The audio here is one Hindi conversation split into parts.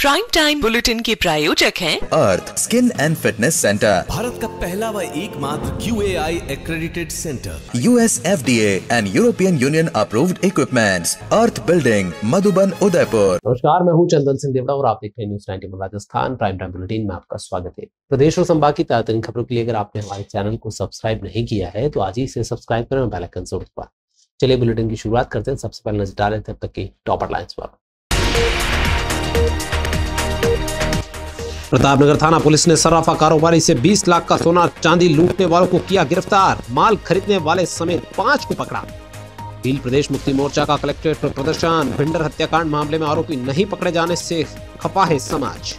प्राइम टाइम बुलेटिन के प्रायोजक हैं Earth Skin and Fitness Centre Bharat का पहला व एकमात्र Q A I accredited centre U S F D and European Union approved equipment Earth building Madhuban Udaipur नमस्कार मैं हूं चंदन सिंह देवड़ा और आप देख रहे हैं News Nineteen Rajasthan prime time bulletin में आपका स्वागत है प्रदेश और संभाग की ताजा खबरों के लिए अगर आपने हमारे चैनल को सब्सक्राइब नहीं किया है तो आज ही इसे सब्सक्राइब करें बेलाइकन जरूर चलिए बुलेटिन की शुरुआत करते हैं सबसे पहले नजर डाले तब तक की टॉपर लाइन पर प्रतापनगर थाना पुलिस ने सर्राफा कारोबारी से 20 लाख का सोना चांदी लूटने वालों को किया गिरफ्तार माल खरीदने वाले समेत पांच को पकड़ा भील प्रदेश मुक्ति मोर्चा का कलेक्ट्रेट पर प्रदर्शन भिंडर हत्याकांड मामले में आरोपी नहीं पकड़े जाने से खपा है समाज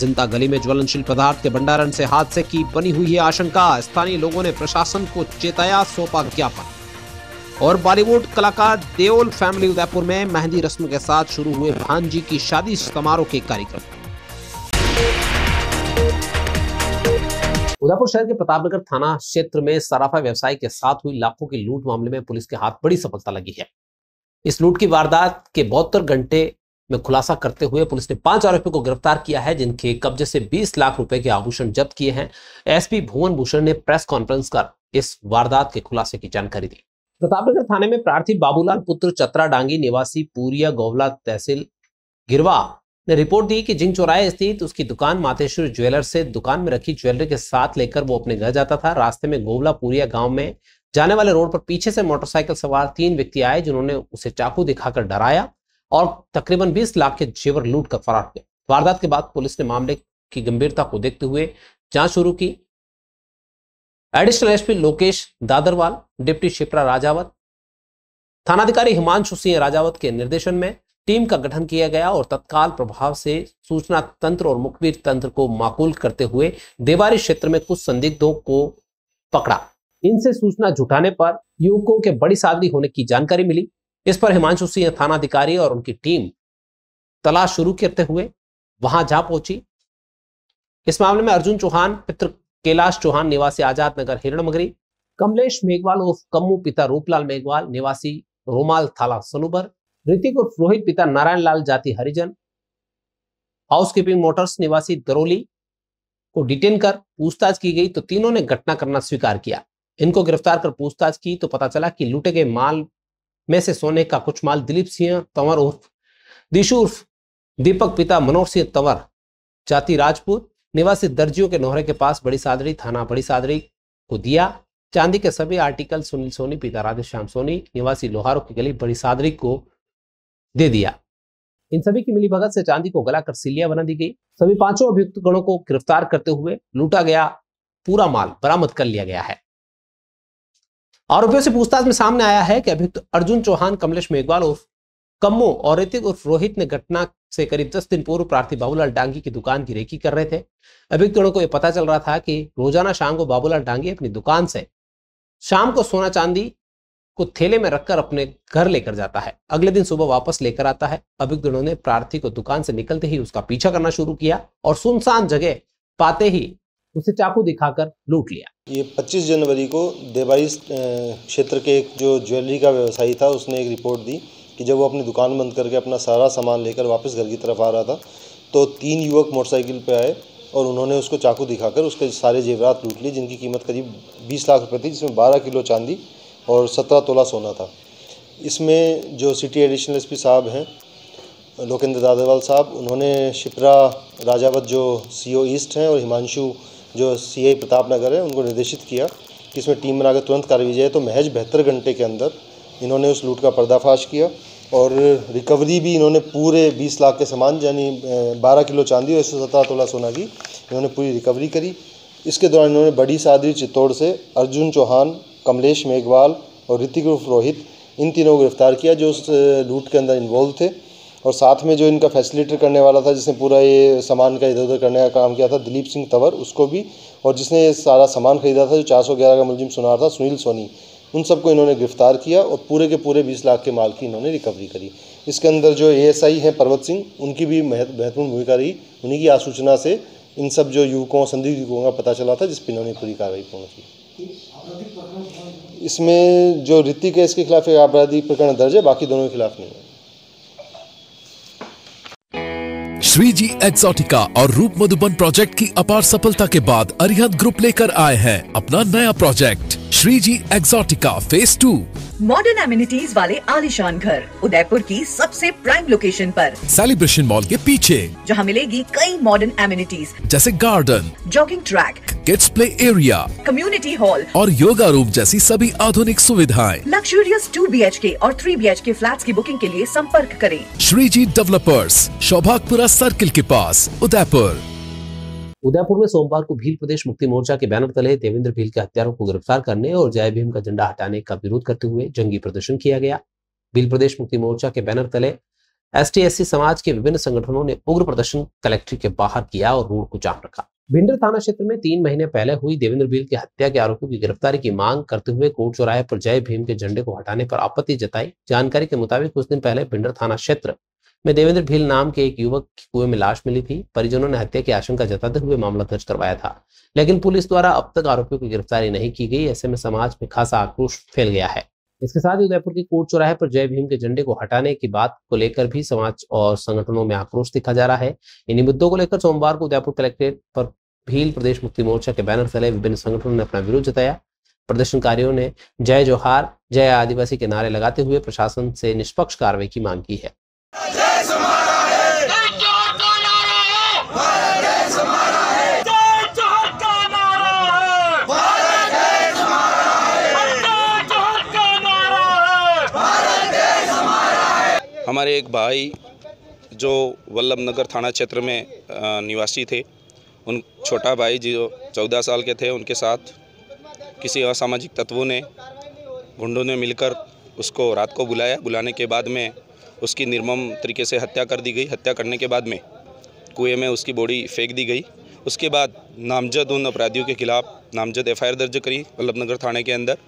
जनता गली में ज्वलनशील पदार्थ के भंडारण से हादसे की बनी हुई है आशंका स्थानीय लोगों ने प्रशासन को चेताया सौंपा ज्ञापन और बॉलीवुड कलाकार देओल फैमिली उदयपुर में मेहंदी रस्म के साथ शुरू हुए भानजी की शादी समारोह के कार्यक्रम उदयपुर शहर के प्रतापनगर थाना क्षेत्र में सराफा व्यवसाय के साथ हुई लाखों की लूट मामले में पुलिस के हाथ बड़ी सफलता लगी है इस लूट की वारदात के बहत्तर घंटे में खुलासा करते हुए पुलिस ने पांच आरोपियों को गिरफ्तार किया है जिनके कब्जे से 20 लाख रुपए के आभूषण जब्त किए हैं एसपी भुवन भूषण ने प्रेस कॉन्फ्रेंस कर इस वारदात के खुलासे की जानकारी दी प्रतापनगर थाने में प्रार्थी बाबूलाल पुत्र चतरा डांगी निवासी पूरिया गोवला तहसील गिरवा ने रिपोर्ट दी कि जिंग चौराहे स्थित उसकी दुकान मातेश्वर ज्वेलर से दुकान में रखी ज्वेलरी के साथ लेकर वो अपने घर जाता था रास्ते में गोवलापुरिया गांव में जाने वाले रोड पर पीछे से मोटरसाइकिल सवार तीन व्यक्ति आए जिन्होंने उसे चाकू दिखाकर डराया और तकरीबन बीस लाख के जेवर लूट कर फरार हुए वारदात के बाद पुलिस ने मामले की गंभीरता को देखते हुए जांच शुरू की additional SP Lokesh Dadarwal deputy Shipra Rajawat थानाधिकारी हिमांशु सिंह राजावत के निर्देशन में टीम का गठन किया गया और तत्काल प्रभाव से सूचना तंत्र और मुखबिर तंत्र को माकूल करते हुए देवारी क्षेत्र में कुछ संदिग्धों को पकड़ा इनसे सूचना जुटाने पर युवकों के बड़ी सादगी होने की जानकारी मिली इस पर हिमांशु सिंह थानाधिकारी और उनकी टीम तलाश शुरू करते हुए वहां जा पहुंची इस मामले में अर्जुन चौहान पित्र कैलाश चौहान निवासी आजाद नगर हिरण कमलेश मेघवाल उर्फ कम्मू पिता रूपलाल मेघवाल निवासी रोमाल थाला सनुबर ऋतिक और रोहित पिता नारायण लाल जाति हरिजन हाउस कीपिंग मोटर्स निवासी दरोली को डिटेन कर पूछताछ की गई तो तीनों ने घटना करना स्वीकार किया इनको गिरफ्तार कर पूछताछ की तो पता चला कि लूटे गए माल में से सोने का कुछ माल दिलीप सिंह तंवर उर्फ दिशु उर्फ दीपक पिता मनोहर सिंह तंवर जाति राजपूत निवासी दर्जियों के नोहरे के पास बड़ी सादड़ी थाना बड़ी सादड़ी को दिया चांदी के सभी आर्टिकल सुनील सोनी पिता राधेश्याम सोनी निवासी लोहारो की गली बड़ी सादरी को दे दिया इन सभी की मिलीभगत से चांदी को गलाकर सिलिया बना दी गई सभी पांचों अभियुक्त गणों को गिरफ्तार करते हुए लूटा गया पूरा माल बरामद कर लिया गया है आरोपियों से पूछताछ में सामने आया है कि अभियुक्त अर्जुन चौहान कमलेश मेघवाल उर्फ कम्मो और ऋतिक उर्फ रोहित ने घटना से करीब दस दिन पूर्व प्रार्थी बाबूलाल डांगी की दुकान की रेकी कर रहे थे अभियुक्त गणों को यह पता चल रहा था कि रोजाना शाम को बाबूलाल डांगी अपनी दुकान से शाम को सोना चांदी को थैले में रखकर अपने घर लेकर जाता है अगले दिन सुबह वापस लेकर आता है अभिज्ञों ने प्रार्थी को दुकान से निकलते ही उसका पीछा करना शुरू किया और सुनसान जगह पाते ही उसे चाकू दिखाकर लूट लिया ये 25 जनवरी को देवाई क्षेत्र के एक जो ज्वेलरी का व्यवसायी था उसने एक रिपोर्ट दी कि जब वो अपनी दुकान बंद करके अपना सारा सामान लेकर वापस घर की तरफ आ रहा था तो तीन युवक मोटरसाइकिल पर आए और उन्होंने उसको चाकू दिखाकर उसके सारे जेवरात लूट लिए जिनकी कीमत करीब बीस लाख रुपये थी जिसमें बारह किलो चांदी और सत्रह तोला सोना था इसमें जो सिटी एडिशनल एसपी साहब हैं लोकेंद्र दादेवाल साहब उन्होंने शिप्रा राजावत जो सीओ ईस्ट हैं और हिमांशु जो सीए प्रताप नगर है उनको निर्देशित किया कि इसमें टीम बनाकर तुरंत कार्रवाई जाए तो महज बहत्तर घंटे के अंदर इन्होंने उस लूट का पर्दाफाश किया और रिकवरी भी इन्होंने पूरे 20 लाख के सामान यानी 12 किलो चांदी और एक सौ सत्रह तोला सोना की इन्होंने पूरी रिकवरी करी इसके दौरान इन्होंने बड़ी सादरी चित्तौड़ से अर्जुन चौहान कमलेश मेघवाल और ऋतिक रोहित इन तीनों को गिरफ्तार किया जो उस लूट के अंदर इन्वॉल्व थे और साथ में जो इनका फैसिलिटर करने वाला था जिसने पूरा ये सामान का इधर उधर करने का काम किया था दिलीप सिंह तंवर उसको भी और जिसने ये सारा सामान खरीदा था जो 411 का मुलजिम सुनार था सुनील सोनी उन सबको इन्होंने गिरफ्तार किया और पूरे के पूरे 20 लाख के माल की इन्होंने रिकवरी करी इसके अंदर जो आई हैं पर्वत सिंह उनकी भी महत्वपूर्ण भूमिका रही उन्हीं की आसूचना से इन सब जो युवकों संदिग्ध युवकों का पता चला था जिस पर इन्होंने पूरी कार्रवाई पूर्ण की इसमें जो ऋतिक है इसके खिलाफ एक आपराधिक प्रकरण दर्ज है बाकी दोनों के खिलाफ नहीं है श्रीजी एक्सोटिका और रूप मधुबन प्रोजेक्ट की अपार सफलता के बाद अरिहंत ग्रुप लेकर आए हैं अपना नया project Shreeji Exotica phase two modern amenities वाले आलिशान घर उदयपुर की सबसे प्राइम लोकेशन पर सेलिब्रेशन मॉल के पीछे जहां मिलेगी कई मॉडर्न एमिनिटीज जैसे garden jogging track kids play area community hall और योगा रूम जैसी सभी आधुनिक सुविधाएं luxurious to be H K और three B H K flat की बुकिंग के लिए संपर्क करें श्री जी डेवलपर्स शोभागपुरा सर्किल के पास उदयपुर उदयपुर में सोमवार को भील प्रदेश मुक्ति मोर्चा के बैनर तले देवेंद्र भील के हत्यारों को गिरफ्तार करने और जय भीम का झंडा हटाने का विरोध करते हुए जंगी प्रदर्शन किया गया भील प्रदेश मुक्ति मोर्चा के बैनर तले एस समाज के विभिन्न संगठनों ने उग्र प्रदर्शन कलेक्ट्री के बाहर किया और रोड को जाम रखा भिंडर थाना क्षेत्र में तीन महीने पहले हुई देवेंद्र बील की हत्या के आरोपियों की गिरफ्तारी की मांग करते हुए कोर्ट चौराहे पर जय भीम के झंडे को हटाने पर आपत्ति जताई जानकारी के मुताबिक कुछ दिन पहले भिंडर थाना क्षेत्र में देवेंद्र भील नाम के एक युवक की कुएं में लाश मिली थी परिजनों ने हत्या की आशंका जताते हुए मामला दर्ज करवाया था लेकिन पुलिस द्वारा अब तक आरोपियों की गिरफ्तारी नहीं की गई ऐसे में समाज में खासा आक्रोश फैल गया है इसके साथ ही उदयपुर के कोर्ट चौराहे पर जय भीम के झंडे को हटाने की बात को लेकर भी समाज और संगठनों में आक्रोश दिखा जा रहा है इन्हीं मुद्दों को लेकर सोमवार को उदयपुर कलेक्ट्रेट पर भील प्रदेश मुक्ति मोर्चा के बैनर तले विभिन्न संगठनों ने अपना विरोध जताया प्रदर्शनकारियों ने जय जोहार जय आदिवासी के नारे लगाते हुए प्रशासन से निष्पक्ष कार्रवाई की मांग की है हमारे एक भाई जो वल्लभ नगर थाना क्षेत्र में निवासी थे उन छोटा भाई जो चौदह साल के थे उनके साथ किसी असामाजिक तत्वों ने गुंडों ने मिलकर उसको रात को बुलाया बुलाने के बाद में उसकी निर्मम तरीके से हत्या कर दी गई हत्या करने के बाद में कुएं में उसकी बॉडी फेंक दी गई उसके बाद नामजद उन अपराधियों के खिलाफ नामजद एफआईआर दर्ज करी वल्लभनगर थाने के अंदर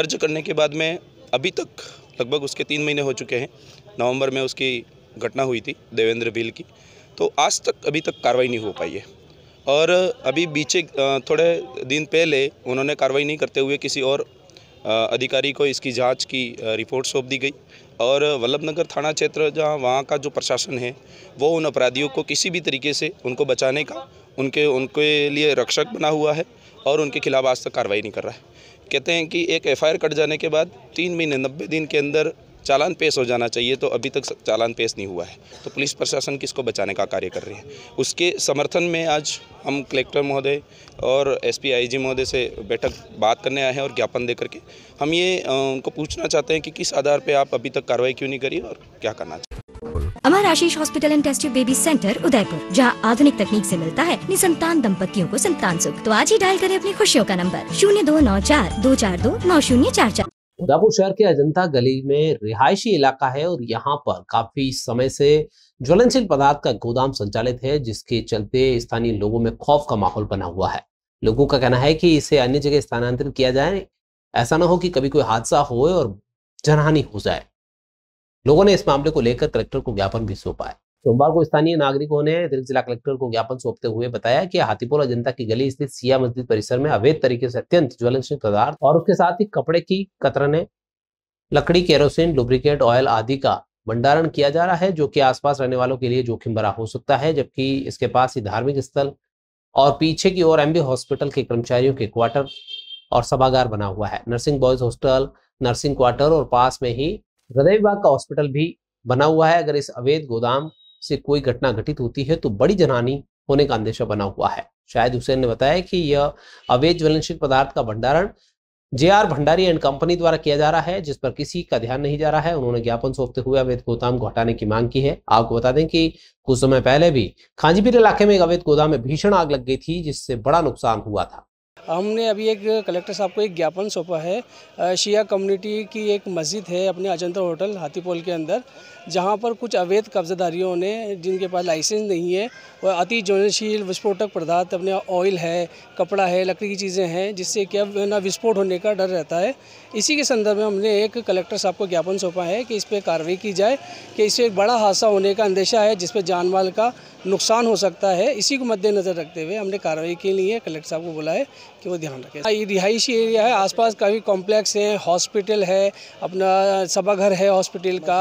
दर्ज करने के बाद में अभी तक लगभग उसके तीन महीने हो चुके हैं नवंबर में उसकी घटना हुई थी देवेंद्र भील की तो आज तक अभी तक कार्रवाई नहीं हो पाई है और अभी बीचे थोड़े दिन पहले उन्होंने कार्रवाई नहीं करते हुए किसी और अधिकारी को इसकी जांच की रिपोर्ट सौंप दी गई और वल्लभनगर थाना क्षेत्र जहाँ वहाँ का जो प्रशासन है वो उन अपराधियों को किसी भी तरीके से उनको बचाने का उनके उनके लिए रक्षक बना हुआ है और उनके खिलाफ आज तक कार्रवाई नहीं कर रहा है कहते हैं कि एक एफआईआर कट जाने के बाद तीन महीने नब्बे दिन के अंदर चालान पेश हो जाना चाहिए तो अभी तक चालान पेश नहीं हुआ है तो पुलिस प्रशासन किसको बचाने का कार्य कर रही है उसके समर्थन में आज हम कलेक्टर महोदय और एस पी आई जी महोदय से बैठक बात करने आए हैं और ज्ञापन दे करके हम ये उनको पूछना चाहते हैं कि किस आधार पर आप अभी तक कार्रवाई क्यों नहीं करी और क्या करना चाहिए Amar Ashish hospital and test baby centre Udaipur जहाँ आधुनिक तकनीक से मिलता है निसंतान दंपतियों को संतान सुख तो आज ही डायल करें अपनी खुशियों का नंबर शून्य दो नौ चार दो चार दो नौ शून्य चार चार उदयपुर शहर के अजंता गली में रिहायशी इलाका है और यहाँ पर काफी समय से ज्वलनशील पदार्थ का गोदाम संचालित है जिसके चलते स्थानीय लोगों में खौफ का माहौल बना हुआ है लोगों का कहना है कि इसे अन्य जगह स्थानांतरित किया जाए ऐसा ना हो कि कभी कोई हादसा हो और जनहानि हो जाए लोगों ने इस मामले को लेकर कलेक्टर को ज्ञापन भी सौंपा है सोमवार को स्थानीय नागरिकों ने अतिरिक्त जिला कलेक्टर को ज्ञापन सौंपते हुए बताया कि हाथीपुरा जनता की गली स्थित सिया मस्जिद परिसर में अवैध तरीके से अत्यंत ज्वलनशील पदार्थ और उसके साथ ही कपड़े की कतरने लकड़ी केरोसिन लुब्रिकेट ऑयल आदि का भंडारण किया जा रहा है जो कि आसपास रहने वालों के लिए जोखिम भरा हो सकता है जबकि इसके पास ही धार्मिक स्थल और पीछे की ओर एमबी हॉस्पिटल के कर्मचारियों के क्वार्टर और सभागार बना हुआ है nursing boys hostel nursing quarter और पास में ही हृदय विभाग का हॉस्पिटल भी बना हुआ है अगर इस अवैध गोदाम से कोई घटना घटित होती है तो बड़ी जनानी होने का अंदेशा बना हुआ है शायद हुसैन ने बताया कि यह अवैध ज्वलनशील पदार्थ का भंडारण J R Bhandari and company द्वारा किया जा रहा है जिस पर किसी का ध्यान नहीं जा रहा है उन्होंने ज्ञापन सौंपते हुए अवैध गोदाम को हटाने की मांग की है आपको बता दें कि कुछ समय पहले भी खांजीपीर इलाके में एक अवैध गोदाम में भीषण आग लग गई थी जिससे बड़ा नुकसान हुआ था हमने अभी एक कलेक्टर साहब को एक ज्ञापन सौंपा है शिया कम्युनिटी की एक मस्जिद है अपने अजंता होटल हाथीपोल के अंदर जहाँ पर कुछ अवैध कब्जेदारियों ने जिनके पास लाइसेंस नहीं है और अति ज्वलनशील विस्फोटक पदार्थ अपने ऑयल है कपड़ा है लकड़ी की चीज़ें हैं जिससे कि अब ना विस्फोट होने का डर रहता है इसी के संदर्भ में हमने एक कलेक्टर साहब को ज्ञापन सौंपा है कि इस पर कार्रवाई की जाए कि इससे एक बड़ा हादसा होने का अंदेशा है जिसपे जान माल का नुकसान हो सकता है इसी को मद्देनज़र रखते हुए हमने कार्रवाई के लिए कलेक्टर साहब को बुलाया कि वो ध्यान रखें हाँ, ये रिहायशी एरिया है आसपास काफ़ी कॉम्प्लेक्स है हॉस्पिटल है अपना घर है हॉस्पिटल का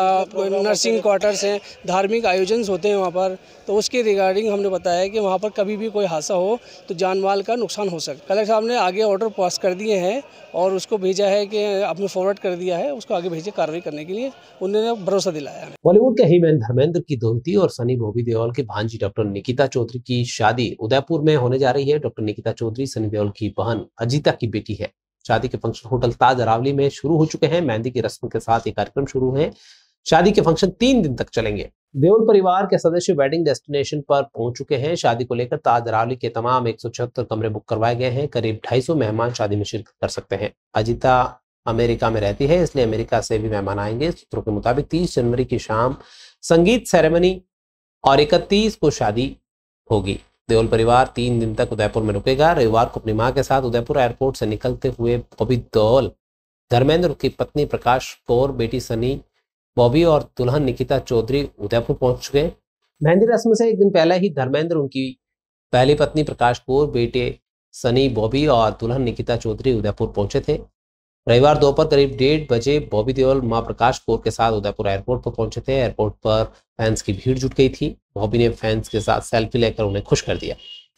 नर्सिंग क्वार्टर्स हैं धार्मिक आयोजन होते हैं वहाँ पर तो उसके रिगार्डिंग हमने बताया कि वहाँ पर कभी भी कोई हादसा हो तो जान माल का नुकसान हो सकता कलेक्टर साहब ने आगे ऑर्डर पास कर दिए हैं और उसको भेजा है कि आपने फॉरवर्ड कर दिया है उसको आगे भेजे कार्रवाई करने के लिए उन्होंने भरोसा दिलाया है बॉलीवुड के ही मैन धर्मेंद्र की धोती और सनी बॉबी देवल के भांजी डॉक्टर निकिता चौधरी की शादी उदयपुर में होने जा रही है डॉक्टर निकिता चौधरी सनी देवल की की बहन अजीता की बेटी है शादी के फंक्शन होटल ताज अरावली में शुरू हो चुके हैं मेहंदी की रस्म के साथ ये कार्यक्रम शुरू है शादी के फंक्शन तीन दिन तक चलेंगे देवल परिवार के सदस्य वेडिंग डेस्टिनेशन पर पहुंच चुके हैं शादी को लेकर ताज अरावली के तमाम एक कमरे बुक करवाए गए हैं करीब ढाई मेहमान शादी में शिरकत कर सकते हैं अजीता अमेरिका में रहती है इसलिए अमेरिका से भी मेहमान आएंगे सूत्रों के मुताबिक तीस जनवरी की शाम संगीत सेरेमनी और इकतीस को शादी होगी देओल परिवार तीन दिन तक उदयपुर में रुकेगा रविवार को अपनी मां के साथ उदयपुर एयरपोर्ट से निकलते हुए बॉबी देओल धर्मेंद्र की पत्नी प्रकाश कौर बेटी सनी बॉबी और दुल्हन निकिता चौधरी उदयपुर पहुंच चुके मेहंदी रस्म से एक दिन पहले ही धर्मेंद्र उनकी पहली पत्नी प्रकाश कौर बेटे सनी बॉबी और दुल्हन निकिता चौधरी उदयपुर पहुंचे थे रविवार दोपहर करीब डेढ़ बजे बॉबी देओल मां प्रकाश कौर के साथ उदयपुर एयरपोर्ट पर पहुंचे थे एयरपोर्ट पर फैंस की भीड़ जुट गई थी बॉबी ने फैंस के साथ सेल्फी लेकर उन्हें खुश कर दिया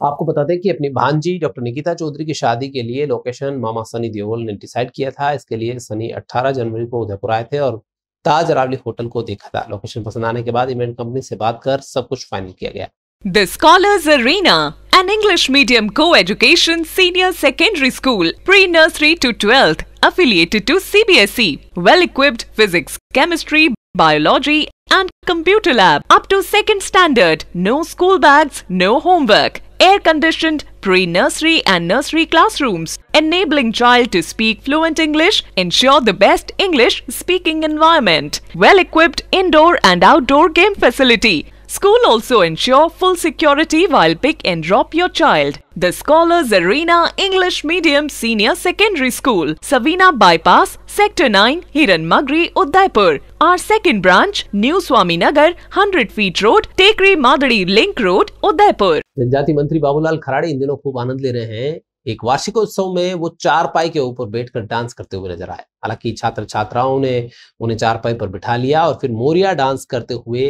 आपको बता दें कि अपनी भांजी डॉक्टर निकिता चौधरी की शादी के लिए लोकेशन मामा सनी देओल ने डिसाइड किया था इसके लिए सनी अट्ठारह जनवरी को उदयपुर आए थे और ताज अरावली होटल को देखा था लोकेशन पसंद आने के बाद इवेंट कंपनी से बात कर सब कुछ फाइनल किया गया The Scholars Arena, an English medium co-education senior secondary school, pre-nursery to 12th, affiliated to CBSE. Well-equipped physics, chemistry, biology and computer lab. Up to second standard, no school bags, no homework. Air-conditioned pre-nursery and nursery classrooms, enabling child to speak fluent English, ensure the best English speaking environment. Well-equipped indoor and outdoor game facility, School also ensure full security while pick and drop your child. The Scholars Arena English Medium Senior Secondary School, Savina Bypass, Sector 9, Hiran Magri, Udaipur. Our second branch, New Swami Nagar, 100 feet road, Tekri Madari Link Road, Udaipur. Janjati Mantri Babulal Kharadi in दिनों khub आनंद le rahe hain. एक वार्षिकोत्सव में वो चार पाई के ऊपर बैठकर डांस करते हुए नजर आए हालांकि छात्र छात्राओं ने उन्हें चार पाई पर बिठा लिया और फिर मोरिया डांस करते हुए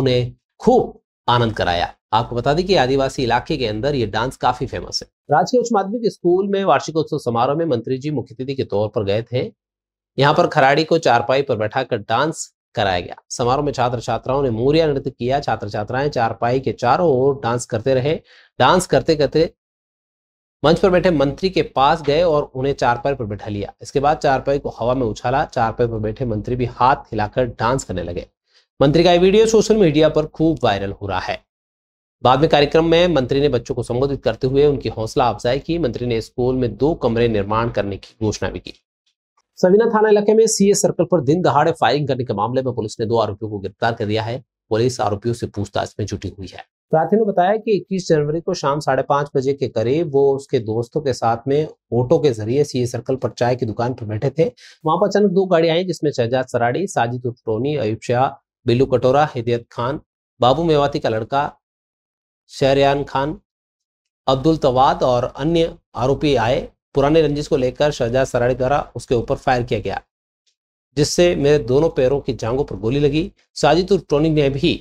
उन्हें खूब आनंद कराया आपको बता दें कि आदिवासी इलाके के अंदर ये डांस काफी फेमस है राजकीय उच्च माध्यमिक स्कूल में वार्षिकोत्सव समारोह में मंत्री जी मुख्य अतिथि के तौर पर गए थे यहाँ पर खराड़ी को चारपाई पर बैठा डांस कराया गया समारोह में छात्र छात्राओं ने मूरिया नृत्य किया छात्र छात्राएं चारपाई के चारों ओर डांस करते रहे डांस करते करते मंच पर बैठे मंत्री के पास गए और उन्हें चारपाई पर बैठा लिया इसके बाद चारपाई को हवा में उछाला चारपाई पर बैठे मंत्री भी हाथ हिलाकर डांस करने लगे मंत्री का यह वीडियो सोशल मीडिया पर खूब वायरल हो रहा है बाद में कार्यक्रम में मंत्री ने बच्चों को संबोधित करते हुए उनकी हौसला अफजाई की मंत्री ने स्कूल में दो कमरे निर्माण करने की घोषणा भी की सविना थाना इलाके में सीए सर्कल पर दिन दहाड़े फायरिंग करने के मामले में पुलिस ने दो आरोपियों को गिरफ्तार कर दिया है पुलिस आरोपियों से पूछताछ में जुटी हुई है प्रार्थी ने बताया कि 21 जनवरी को शाम साढ़े पांच बजे के करीब वो उसके दोस्तों के साथ में ऑटो के जरिए सीए सर्कल पर चाय की दुकान पर बैठे थे वहां पर अचानक दो गाड़ी आई जिसमें शहजाद सराड़ी साजिद उर्फ टोनी अयुब शाह बिल्लू कटोरा हिदयत खान बाबू मेवाती का लड़का शहरयान खान अब्दुल तवाद और अन्य आरोपी आए पुराने रंजिश को लेकर शहजाद सराड़ी द्वारा उसके ऊपर फायर किया गया जिससे मेरे दोनों पैरों की जांघों पर गोली लगी साजिद और टोनी ने भी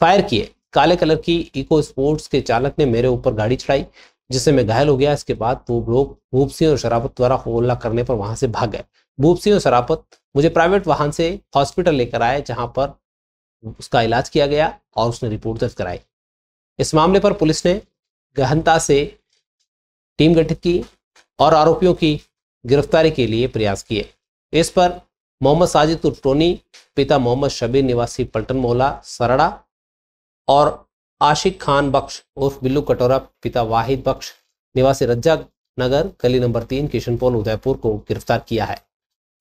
फायर किए काले कलर की इको स्पोर्ट्स के चालक ने मेरे ऊपर गाड़ी चढ़ाई जिससे मैं घायल हो गया इसके बाद वो लोग भूप सिंह और शराबत द्वारा हल्ला करने पर वहां से भाग गए भूप सिंह और शराबत मुझे प्राइवेट वाहन से हॉस्पिटल लेकर आए जहां पर उसका इलाज किया गया और उसने रिपोर्ट दर्ज कराई इस मामले पर पुलिस ने गहनता से टीम गठित की और आरोपियों की गिरफ्तारी के लिए प्रयास किए इस पर मोहम्मद साजिद उर्फ टोनी पिता मोहम्मद शबीर निवासी पलटन मोहला सरड़ा और आशिक खान बख्श उर्फ बिल्लू कटोरा पिता वाहिद बख्श निवासी रज्जा नगर गली नंबर तीन किशनपोल उदयपुर को गिरफ्तार किया है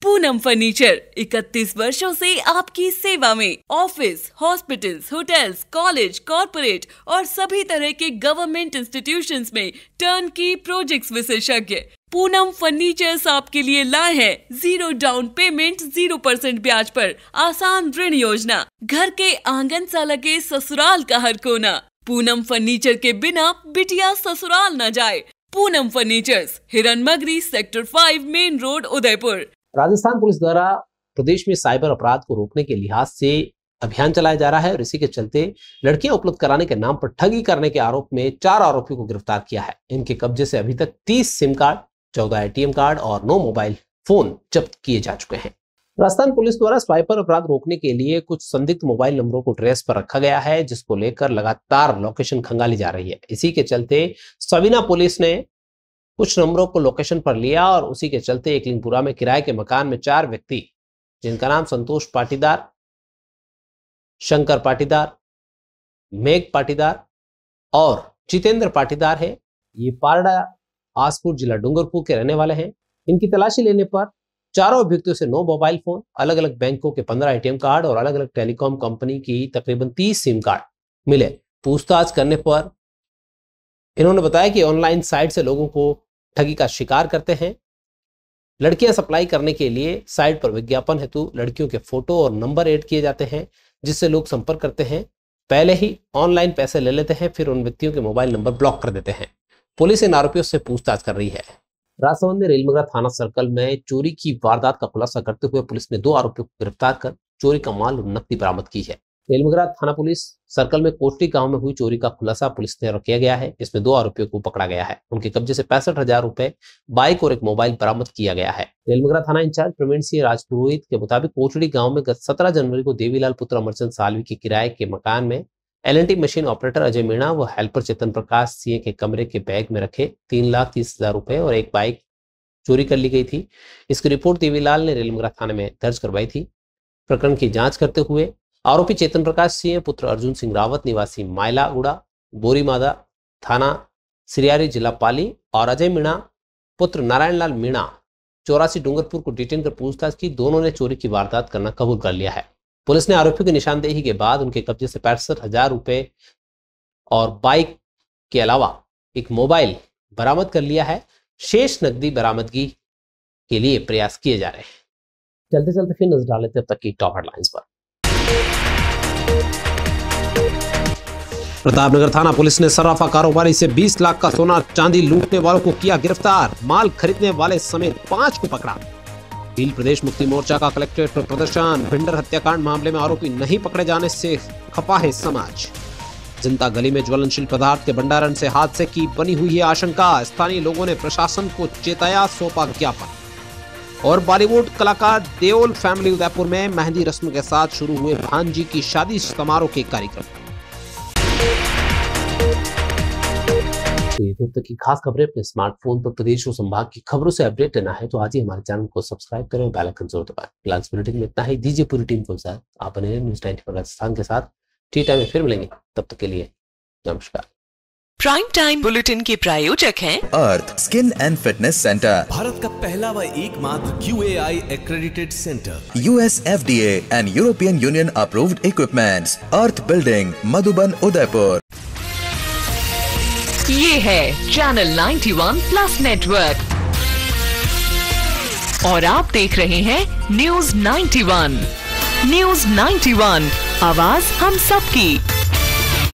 पूनम फर्नीचर 31 वर्षों से आपकी सेवा में office hospitals hotels college corporate और सभी तरह के गवर्नमेंट इंस्टीट्यूशंस में टर्न की प्रोजेक्ट्स विशेषज्ञ पूनम फर्नीचर्स आपके लिए लाए हैं zero down payment zero percent ब्याज पर आसान ऋण योजना घर के आंगन से लगे ससुराल का हर कोना पूनम फर्नीचर के बिना बिटिया ससुराल न जाए Poonam furnitures Hiran Magri sector five main road Udaipur Rajasthan police द्वारा प्रदेश में साइबर अपराध को रोकने के लिहाज से अभियान चलाया जा रहा है और इसी के चलते लड़कियां उपलब्ध कराने के नाम पर ठगी करने के आरोप में चार आरोपियों को गिरफ्तार किया है इनके कब्जे से अभी तक तीस सिम कार्ड चौदह एटीएम कार्ड और नौ मोबाइल फोन जब्त किए जा चुके हैं राजस्थान पुलिस द्वारा स्वाइपर अपराध रोकने के लिए कुछ संदिग्ध मोबाइल नंबरों को ट्रेस पर रखा गया है जिसको लेकर लगातार लोकेशन खंगाली जा रही है इसी के चलते सविना पुलिस ने कुछ नंबरों को लोकेशन पर लिया और उसी के चलते एक लिंगपुरा में किराए के मकान में चार व्यक्ति जिनका नाम संतोष पाटीदार शंकर पाटीदार मेघ पाटीदार और जितेंद्र पाटीदार है ये पारडा आसपुर जिला डूंगरपुर के रहने वाले हैं इनकी तलाशी लेने पर चारों अभियुक्तों से नौ मोबाइल फोन अलग अलग बैंकों के पंद्रह एटीएम कार्ड और अलग अलग टेलीकॉम कंपनी की तकरीबन तीस सिम कार्ड मिले पूछताछ करने पर इन्होंने बताया कि ऑनलाइन साइट से लोगों को ठगी का शिकार करते हैं लड़कियां सप्लाई करने के लिए साइट पर विज्ञापन हेतु लड़कियों के फोटो और नंबर ऐड किए जाते हैं जिससे लोग संपर्क करते हैं पहले ही ऑनलाइन पैसे ले लेते हैं फिर उन व्यक्तियों के मोबाइल नंबर ब्लॉक कर देते हैं पुलिस इन आरोपियों से पूछताछ कर रही है राजसमंद में रेलमगरा थाना सर्कल में चोरी की वारदात का खुलासा करते हुए पुलिस ने दो आरोपियों को गिरफ्तार कर चोरी का माल नकदी बरामद की है रेलमगरा थाना पुलिस सर्कल में कोटली गांव में हुई चोरी का खुलासा पुलिस ने किया गया है इसमें दो आरोपियों को पकड़ा गया है उनके कब्जे से पैंसठ हजार रूपए बाइक और एक मोबाइल बरामद किया गया है रेलमगरा थाना इंचार्ज प्रवीण सिंह राजपुरोहित के मुताबिक कोटड़ी गांव में गत सत्रह जनवरी को देवीलाल पुत्र अमरचंद सालवी के किराए के मकान में L N T machine operator Ajay Meena व हेल्पर चेतन प्रकाश सीए के कमरे के बैग में रखे तीन लाख तीस हजार रुपए और एक बाइक चोरी कर ली गई थी इसकी रिपोर्ट देवीलाल ने रेलमगरा थाने में दर्ज करवाई थी प्रकरण की जांच करते हुए आरोपी चेतन प्रकाश सिंह पुत्र अर्जुन सिंह रावत निवासी मायलागुड़ा बोरीमादा थाना सिरियारी जिला पाली और अजय मीणा पुत्र नारायण लाल मीणा चौरासी डूंगरपुर को डिटेन कर पूछताछ की दोनों ने चोरी की वारदात करना कबूल कर लिया है पुलिस ने आरोपियों की निशानदेही के बाद उनके कब्जे से पैंसठ हजार रुपए और बाइक के अलावा एक मोबाइल बरामद कर लिया है शेष नकदी बरामदगी के लिए प्रयास किए जा रहे हैं चलते चलते फिर नजर डाल लेते अब तक की टॉप हेडलाइंस पर प्रतापनगर थाना पुलिस ने सराफा कारोबारी से 20 लाख का सोना चांदी लूटने वालों को किया गिरफ्तार माल खरीदने वाले समेत पांच को पकड़ा भील प्रदेश मुक्ति मोर्चा का कलेक्ट्रेट पर प्रदर्शन भिंडर हत्याकांड मामले में आरोपी नहीं पकड़े जाने से खपा है समाज जनता गली में ज्वलनशील पदार्थ के भंडारण से हादसे की बनी हुई है आशंका स्थानीय लोगों ने प्रशासन को चेताया सौंपा ज्ञापन और बॉलीवुड कलाकार देओल फैमिली उदयपुर में मेहंदी रस्म के साथ शुरू हुए भानजी की शादी समारोह के कार्यक्रम तो ये तक की खास खबरें अपने स्मार्टफोन पर प्रदेश और संभाग की खबरों से अपडेट रहना है तो आज ही हमारे चैनल को सब्सक्राइब करें और बैलकन जरूर दबाएं फिलहाल बुलेटिन में इतना ही दीजिए पूरी टीम को साथ आप बने न्यूज नाइनटी राजस्थान के साथ टी टाइम में फिर मिलेंगे तब तक के लिए नमस्कार प्राइम टाइम बुलेटिन के प्रायोजक हैं Earth Skin and Fitness Centre Bharat का पहला व एकमात्र Q A I accredited centre U S F D and European Union approved equipments Earth building Madhuban Udaipur ये है चैनल 91 प्लस नेटवर्क और आप देख रहे हैं न्यूज 91 न्यूज 91 आवाज हम सबकी